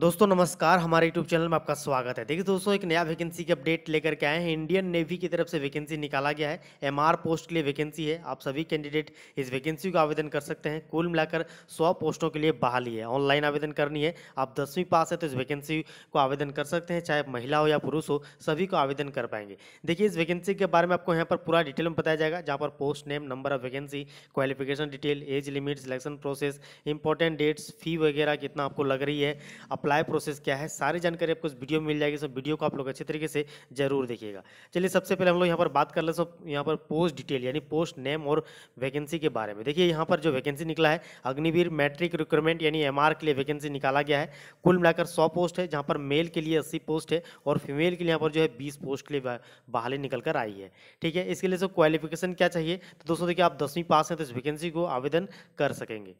दोस्तों नमस्कार हमारे यूट्यूब चैनल में आपका स्वागत है देखिए दोस्तों एक नया वैकेंसी की अपडेट लेकर के आए हैं इंडियन नेवी की तरफ से वैकेंसी निकाला गया है एमआर पोस्ट के लिए वैकेंसी है आप सभी कैंडिडेट इस वैकेंसी का आवेदन कर सकते हैं कुल मिलाकर 100 पोस्टों के लिए बहाली है ऑनलाइन आवेदन करनी है आप दसवीं पास है तो इस वैकेंसी को आवेदन कर सकते हैं चाहे महिला हो या पुरुष हो सभी को आवेदन कर पाएंगे देखिए इस वैकेंसी के बारे में आपको यहाँ पर पूरा डिटेल में बताया जाएगा जहाँ पर post name number of vacancy qualification detail age limit selection process important dates fee वगैरह कितना आपको लग रही है आप अप्लाई प्रोसेस क्या है सारी जानकारी आपको इस वीडियो में मिल जाएगी सब वीडियो को आप लोग अच्छे तरीके से जरूर देखिएगा चलिए सबसे पहले हम लोग यहाँ पर बात कर ले सब यहाँ पर पोस्ट डिटेल यानी पोस्ट नेम और वैकेंसी के बारे में देखिए यहाँ पर जो वैकेंसी निकला है अग्निवीर मैट्रिक रिक्रूटमेंट यानी एम के लिए वैकेंसी निकाला गया है कुल मिलाकर सौ पोस्ट है जहाँ पर मेल के लिए अस्सी पोस्ट है और फीमेल के लिए यहाँ पर जो है बीस पोस्ट के लिए बहाली निकल कर आई है ठीक है इसके लिए सब क्वालिफिकेशन क्या चाहिए तो दोस्तों देखिए आप दसवीं पास हैं तो इस वैकेंसी को आवेदन कर सकेंगे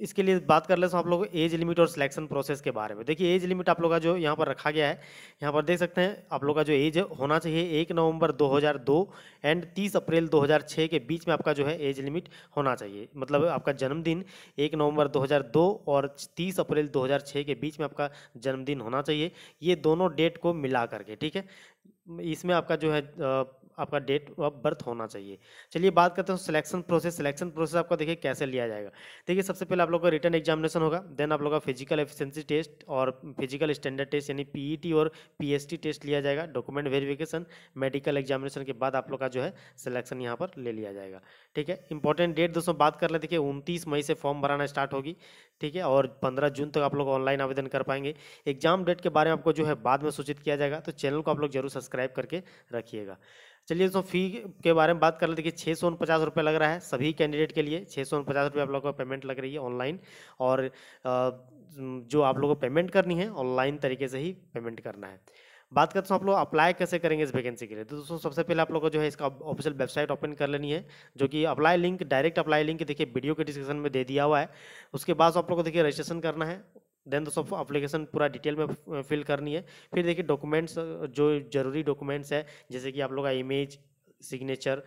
इसके लिए बात कर ले हैं तो आप लोग एज लिमिट और सिलेक्शन प्रोसेस के बारे में देखिए एज लिमिट आप लोग का जो यहाँ पर रखा गया है यहाँ पर देख सकते हैं आप लोग का जो एज होना चाहिए एक नवंबर 2002 एंड 30 अप्रैल 2006 के बीच में आपका जो है एज लिमिट होना चाहिए मतलब आपका जन्मदिन एक नवंबर 2002 और 30 अप्रैल 2006 के बीच में आपका जन्मदिन होना चाहिए ये दोनों डेट को मिला करके ठीक है इसमें आपका जो है आपका डेट ऑफ बर्थ होना चाहिए चलिए बात करते हैं सिलेक्शन प्रोसेस सिलेक्शन प्रोसेस आपका देखिए कैसे लिया जाएगा देखिए सबसे पहले आप लोग का रिटर्न एग्जामिनेशन होगा देन आप लोग का फिजिकल एफिशिएंसी टेस्ट और फिजिकल स्टैंडर्ड टेस्ट यानी पीईटी e और पीएसटी टेस्ट लिया जाएगा डॉक्यूमेंट वेरिफिकेशन मेडिकल एग्जामिनेशन के बाद आप लोग का जो है सिलेक्शन यहाँ पर ले लिया जाएगा ठीक है इंपॉर्टेंट डेट दोस्तों बात कर ले देखिए उनतीस मई से फॉर्म भराना स्टार्ट होगी ठीक है और पंद्रह जून तक आप लोग ऑनलाइन आवेदन कर पाएंगे एग्जाम डेट के बारे में आपको जो है बाद में सूचित किया जाएगा तो चैनल को आप लोग जरूर सब्सक्राइब करके रखिएगा चलिए दोस्तों फी के बारे में बात कर लेते हैं कि छः सौ उनपचास रुपये लग रहा है सभी कैंडिडेट के लिए छः सौ उनपचास रुपये आप लोगों को पेमेंट लग रही है ऑनलाइन और जो आप लोगों को पेमेंट करनी है ऑनलाइन तरीके से ही पेमेंट करना है बात करते हैं आप लोग अप्लाई कैसे करेंगे इस वैकेंसी के लिए तो दोस्तों सबसे पहले आप लोगों को जो है इसका ऑफिशियल वेबसाइट ओपन कर लेनी है जो कि apply link direct apply link देखिए वीडियो के डिस्क्रिप्शन में दे दिया हुआ है उसके बाद आप लोग को देखिए रजिस्ट्रेशन करना है देन दोस्तों अप्लीकेशन पूरा डिटेल में फिल करनी है फिर देखिए डॉक्यूमेंट्स जो ज़रूरी डॉक्यूमेंट्स है जैसे कि आप लोग का इमेज सिग्नेचर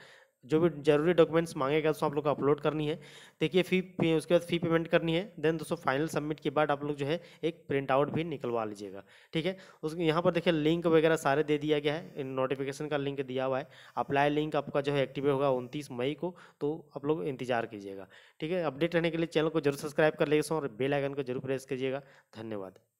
जो भी जरूरी डॉक्यूमेंट्स मांगेगा दोस्तों आप लोग को अपलोड करनी है देखिए फी उसके बाद फी पेमेंट करनी है देन दोस्तों फाइनल सबमिट के बाद आप लोग जो है एक प्रिंट आउट भी निकलवा लीजिएगा ठीक है उस यहाँ पर देखिए लिंक वगैरह सारे दे दिया गया है नोटिफिकेशन का लिंक दिया हुआ है अप्लाई लिंक आपका जो है एक्टिवेट होगा उनतीस मई को तो आप लोग इंतजार कीजिएगा ठीक है अपडेट रहने के लिए चैनल को जरूर सब्सक्राइब कर लीजिए और बेलाइकन को जरूर प्रेस कीजिएगा धन्यवाद